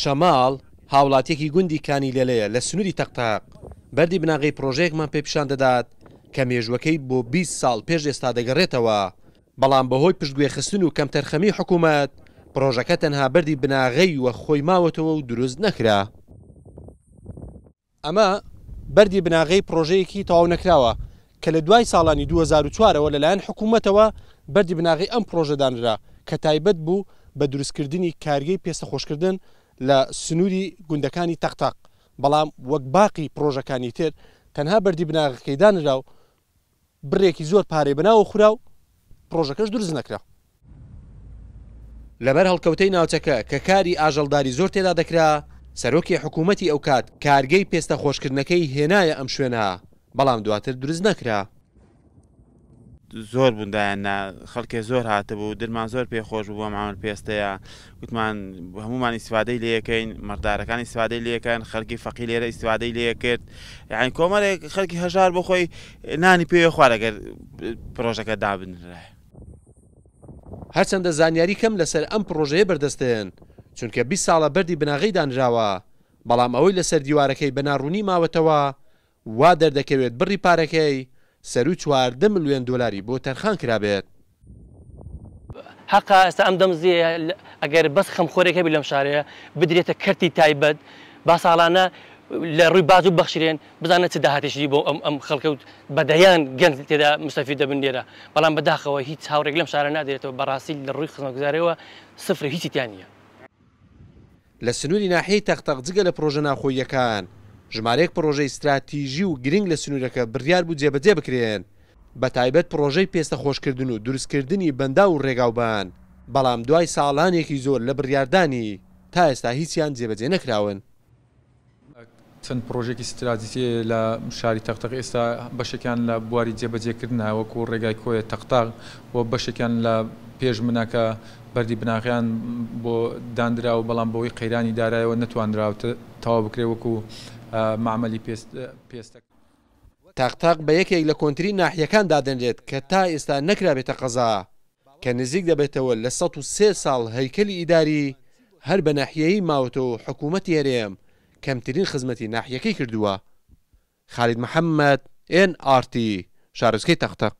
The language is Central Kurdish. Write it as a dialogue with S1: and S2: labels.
S1: شەماڵ هاوڵاتێکی گوندی کانی لێلەیە لە سنووری تەقتاق بەری بناغی پرۆژێکمان پێپیشان دەدات کە مێژوەکەی بۆ 20 ساڵ پێش ئێستا دەگەڕێتەوە بەڵام بەهۆی پشتگوێ خستن و کەم تەرخەمی حکوومەت پرۆژەکە تەنها بەری بناغی وە خۆی ماوەتەوە و دروست نەکرا ئەمە بەری بناغی پرۆژەیەکی تەواو نەکراوە کە لە دوای ساڵانی 2004ەوە لەلایەن حکوومەتەوە بەری بناغی ئەم پرۆژەدانرا کە تایبەت بوو بە دروستکردنی کارگەی پێسە خۆشکردن لە سنووری گوندەکانی تەختاق بەڵام وەک باقی پرۆژەکانی تر تەنها بەردی بناغەکەی دانرا و بڕێکی زۆر پارێ بناوە خورا و پرۆژەکەش دروست نەکرا لەبەر هەڵکەوتەی ناوچەکە کە کاری ئاژەڵداری زۆر تێدا دەکرا سەرۆکی حکوومەتی ئەو کات کارگەی پێستە
S2: خۆشکردنەکەی هێنایە ئەم شوێنە بەڵام دواتر دروست نەکرا زۆر بوودایان خەڵکێ زۆر هاتە بوو درمان زۆر پێخۆش بوو ماوەن پێستەیە وتمان هەمومان ئیسوادەی لەکەین مردارەکان ئیسوادەی لەکەن خەلکی فەقی لێرە ئیسوادەی لێ کرد یعنی کۆمەرێک خەلکی هەژار بۆ خۆی نانی پێ خوارەگەر پرۆژەکە دابنرە
S1: هەرچەندە زانیاری کەم لەسەر ئەم پرۆژەیە بەردەستێن چونکە بی ساڵە بەری بناغی دانراوە بەڵام ئەوەی لەسەر دیوارەکەی بەناڕوونی ماوەتەوە وا دەردەکەوێت بڕی پارەکەی سەر و چواردە ملیۆن دلاری
S3: بۆ تەرخان کرابێت حقا ئێستا ئەم دەمزیە ئەگەر بەس خەمخۆرێک هەبی لەم شارەیە بدرێتە کەرتی تایبەت با ساڵانە لە ڕووی باز و بەخشرێن بزانە چ داهاتێکی بۆ ئەم ئەم خەڵکەوت بەدەیان گەنج تێدا مستەفی دەبن لێرە بەڵام بەداخەوە هیچ هاوڕێک لەم شارە نادرێتەوە بەڕاستی لە ڕووی خزمەگوزارەوە سفر هیچیتیان نیە
S1: لە سنووری ناحەی تەختەق جگە لە پرۆژە ناخۆیەکان ژمارەیەک پرۆژەی استراتیژی و گرنگ لە سنوورەکە بڕیار بوو جێبەجێ بکرێن بە تایبەت پرۆژەی پێستە خۆشکردن و دروستکردنی بەندا و ڕێگاوبان بەڵام دوای ساڵانێکی زۆر
S4: لە بڕاردانی تا ئێستا هیچیان جێبەجێ نەکراون. چەند پرۆژێکی استراتیتی لە شاری تەختەق ئێستا بەشێکیان لە بواری جێبەجێکردنە وەکو ڕێگای کۆیە تەختاق و بەشێکیان لە پێش منەکە بەری بناغیان بۆ دانرا و بەڵام بەوەی قەیرانی دارایەوە نتوانراوە تەوا بکرێ وەکو معمەلی پێستەکە تاقتاق بە یەکێک لە کۆنتری ناحیەکان دادەنرێت کە
S1: تا ئێستا نەکرابێتە قەزا کە نزیک دەبێتەوە لە 1 ساڵ هەیکەلی ئیداری هەر بە ناحیەیە ماوەتەوە حکوومەت یێرێم کەمترین خزمەتی ناحیەکەی کردووە خالید محەممەد NRT شارزکەی تەختەق